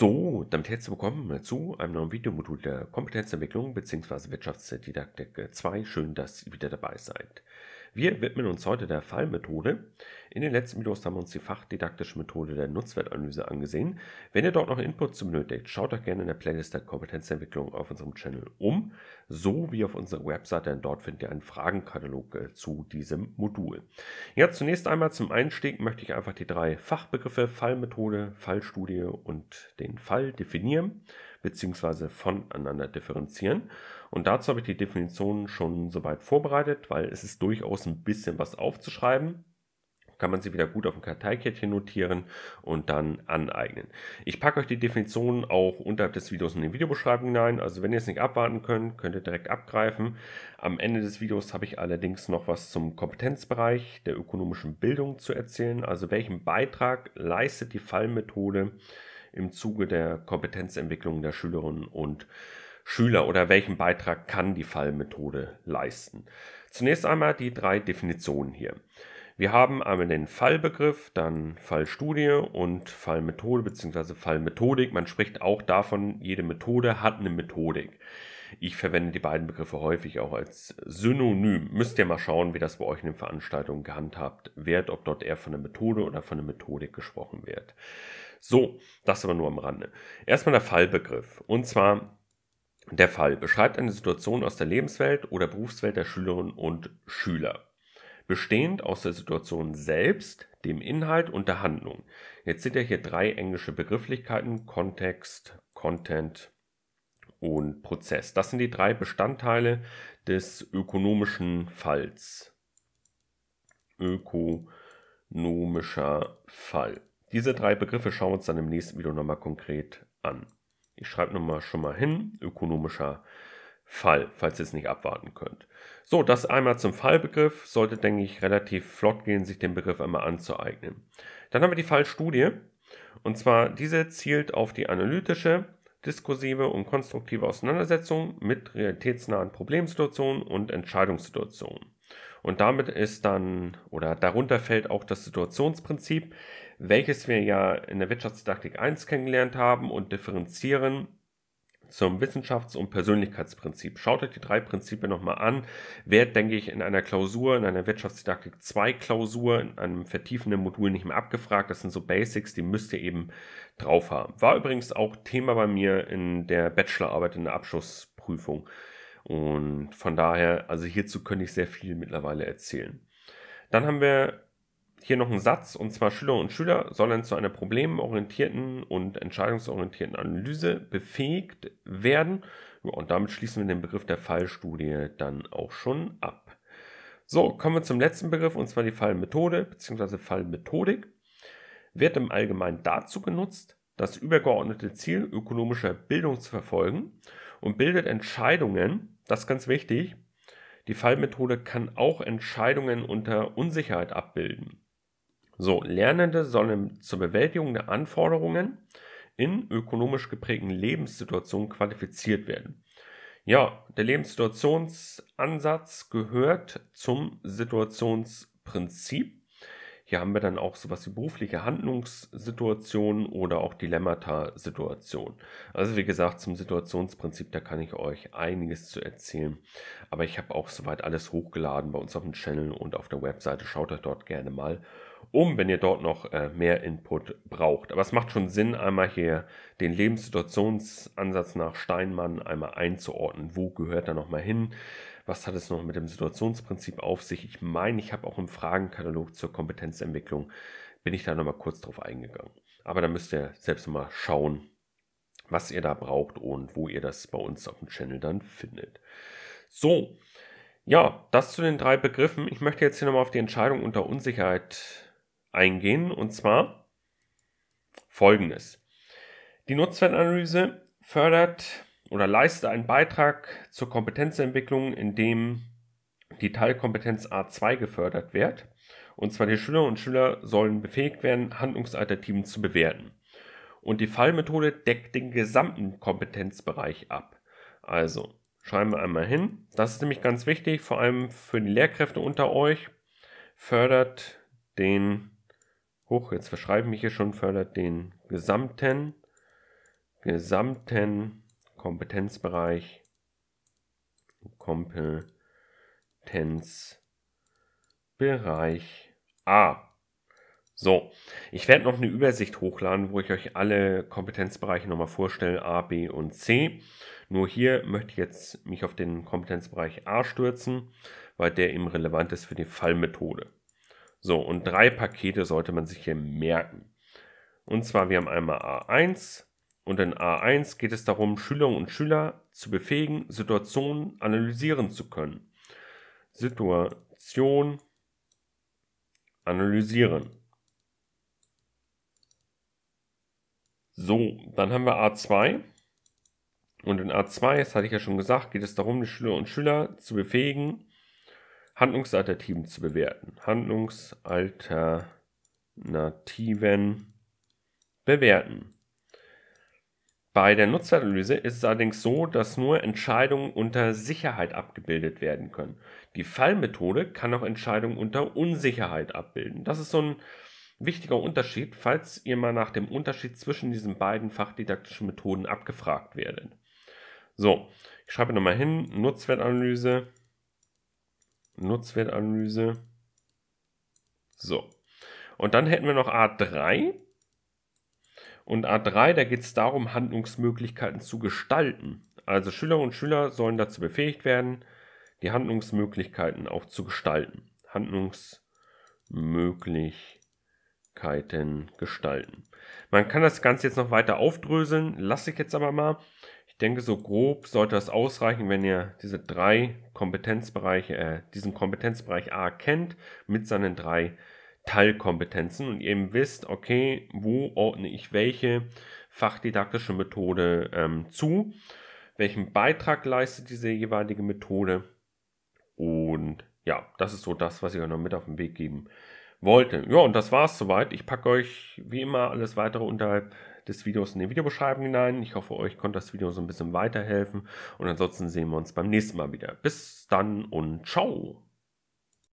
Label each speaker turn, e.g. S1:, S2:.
S1: So, damit herzlich willkommen zu einem neuen Videomodul der Kompetenzentwicklung bzw. Wirtschaftsdidaktik 2. Schön, dass ihr wieder dabei seid. Wir widmen uns heute der Fallmethode. In den letzten Videos haben wir uns die fachdidaktische Methode der Nutzwertanalyse angesehen. Wenn ihr dort noch Input zu benötigt, schaut euch gerne in der Playlist der Kompetenzentwicklung auf unserem Channel um, so wie auf unserer Webseite, denn dort findet ihr einen Fragenkatalog äh, zu diesem Modul. Ja, zunächst einmal zum Einstieg möchte ich einfach die drei Fachbegriffe Fallmethode, Fallstudie und den Fall definieren bzw. voneinander differenzieren. Und dazu habe ich die Definition schon soweit vorbereitet, weil es ist durchaus ein bisschen was aufzuschreiben kann man sie wieder gut auf dem Karteikettchen notieren und dann aneignen. Ich packe euch die Definition auch unterhalb des Videos in die Videobeschreibung hinein. Also wenn ihr es nicht abwarten könnt, könnt ihr direkt abgreifen. Am Ende des Videos habe ich allerdings noch was zum Kompetenzbereich der ökonomischen Bildung zu erzählen. Also welchen Beitrag leistet die Fallmethode im Zuge der Kompetenzentwicklung der Schülerinnen und Schüler oder welchen Beitrag kann die Fallmethode leisten. Zunächst einmal die drei Definitionen hier. Wir haben einmal den Fallbegriff, dann Fallstudie und Fallmethode bzw. Fallmethodik. Man spricht auch davon, jede Methode hat eine Methodik. Ich verwende die beiden Begriffe häufig auch als Synonym. Müsst ihr mal schauen, wie das bei euch in den Veranstaltungen gehandhabt wird, ob dort eher von der Methode oder von der Methodik gesprochen wird. So, das aber nur am Rande. Erstmal der Fallbegriff. Und zwar der Fall beschreibt eine Situation aus der Lebenswelt oder Berufswelt der Schülerinnen und Schüler, bestehend aus der Situation selbst, dem Inhalt und der Handlung. Jetzt sind ja hier drei englische Begrifflichkeiten, Kontext, Content und Prozess. Das sind die drei Bestandteile des ökonomischen Falls. Ökonomischer Fall. Diese drei Begriffe schauen wir uns dann im nächsten Video nochmal konkret an. Ich schreibe nochmal schon mal hin, ökonomischer Fall, falls ihr es nicht abwarten könnt. So, das einmal zum Fallbegriff. Sollte, denke ich, relativ flott gehen, sich den Begriff einmal anzueignen. Dann haben wir die Fallstudie. Und zwar, diese zielt auf die analytische, diskursive und konstruktive Auseinandersetzung mit realitätsnahen Problemsituationen und Entscheidungssituationen. Und damit ist dann, oder darunter fällt auch das Situationsprinzip, welches wir ja in der Wirtschaftsdidaktik 1 kennengelernt haben und differenzieren zum Wissenschafts- und Persönlichkeitsprinzip. Schaut euch die drei Prinzipien nochmal an. Wird, denke ich, in einer Klausur, in einer Wirtschaftsdidaktik 2 Klausur, in einem vertiefenden Modul nicht mehr abgefragt. Das sind so Basics, die müsst ihr eben drauf haben. War übrigens auch Thema bei mir in der Bachelorarbeit, in der Abschlussprüfung. Und von daher, also hierzu könnte ich sehr viel mittlerweile erzählen. Dann haben wir hier noch ein Satz, und zwar Schülerinnen und Schüler sollen zu einer problemorientierten und entscheidungsorientierten Analyse befähigt werden. und damit schließen wir den Begriff der Fallstudie dann auch schon ab. So, kommen wir zum letzten Begriff, und zwar die Fallmethode bzw. Fallmethodik. Wird im Allgemeinen dazu genutzt, das übergeordnete Ziel ökonomischer Bildung zu verfolgen und bildet Entscheidungen, das ist ganz wichtig, die Fallmethode kann auch Entscheidungen unter Unsicherheit abbilden. So, Lernende sollen zur Bewältigung der Anforderungen in ökonomisch geprägten Lebenssituationen qualifiziert werden. Ja, der Lebenssituationsansatz gehört zum Situationsprinzip hier haben wir dann auch sowas wie berufliche Handlungssituationen oder auch Dilemmata-Situationen. Also wie gesagt, zum Situationsprinzip, da kann ich euch einiges zu erzählen. Aber ich habe auch soweit alles hochgeladen bei uns auf dem Channel und auf der Webseite. Schaut euch dort gerne mal um, wenn ihr dort noch äh, mehr Input braucht. Aber es macht schon Sinn, einmal hier den Lebenssituationsansatz nach Steinmann einmal einzuordnen. Wo gehört er nochmal hin? Was hat es noch mit dem Situationsprinzip auf sich? Ich meine, ich habe auch im Fragenkatalog zur Kompetenzentwicklung, bin ich da nochmal kurz drauf eingegangen. Aber da müsst ihr selbst mal schauen, was ihr da braucht und wo ihr das bei uns auf dem Channel dann findet. So, ja, das zu den drei Begriffen. Ich möchte jetzt hier nochmal auf die Entscheidung unter Unsicherheit eingehen und zwar folgendes. Die Nutzwertanalyse fördert oder leiste einen Beitrag zur Kompetenzentwicklung, indem die Teilkompetenz A2 gefördert wird. Und zwar die Schüler und Schüler sollen befähigt werden, Handlungsalternativen zu bewerten. Und die Fallmethode deckt den gesamten Kompetenzbereich ab. Also schreiben wir einmal hin. Das ist nämlich ganz wichtig, vor allem für die Lehrkräfte unter euch. Fördert den, hoch, jetzt verschreibe ich mich hier schon, fördert den gesamten, gesamten Kompetenzbereich, Kompetenzbereich A. Ah, so, ich werde noch eine Übersicht hochladen, wo ich euch alle Kompetenzbereiche nochmal vorstelle, A, B und C. Nur hier möchte ich jetzt mich auf den Kompetenzbereich A stürzen, weil der eben relevant ist für die Fallmethode. So, und drei Pakete sollte man sich hier merken. Und zwar, wir haben einmal A1, und in A1 geht es darum, Schülerinnen und Schüler zu befähigen, Situationen analysieren zu können. Situation analysieren. So, dann haben wir A2. Und in A2, das hatte ich ja schon gesagt, geht es darum, die Schülerinnen und Schüler zu befähigen, Handlungsalternativen zu bewerten. Handlungsalternativen bewerten. Bei der Nutzeranalyse ist es allerdings so, dass nur Entscheidungen unter Sicherheit abgebildet werden können. Die Fallmethode kann auch Entscheidungen unter Unsicherheit abbilden. Das ist so ein wichtiger Unterschied, falls ihr mal nach dem Unterschied zwischen diesen beiden fachdidaktischen Methoden abgefragt werdet. So, ich schreibe nochmal hin, Nutzwertanalyse, Nutzwertanalyse. So, und dann hätten wir noch A3. Und A3, da geht es darum, Handlungsmöglichkeiten zu gestalten. Also Schüler und Schüler sollen dazu befähigt werden, die Handlungsmöglichkeiten auch zu gestalten. Handlungsmöglichkeiten gestalten. Man kann das Ganze jetzt noch weiter aufdröseln, lasse ich jetzt aber mal. Ich denke, so grob sollte das ausreichen, wenn ihr diese drei Kompetenzbereiche, äh, diesen Kompetenzbereich A kennt mit seinen drei Kompetenzbereichen. Teilkompetenzen und ihr eben wisst, okay, wo ordne ich welche fachdidaktische Methode ähm, zu, welchen Beitrag leistet diese jeweilige Methode und ja, das ist so das, was ich euch noch mit auf den Weg geben wollte. Ja, und das war es soweit. Ich packe euch wie immer alles weitere unterhalb des Videos in die Videobeschreibung hinein. Ich hoffe, euch konnte das Video so ein bisschen weiterhelfen und ansonsten sehen wir uns beim nächsten Mal wieder. Bis dann und ciao!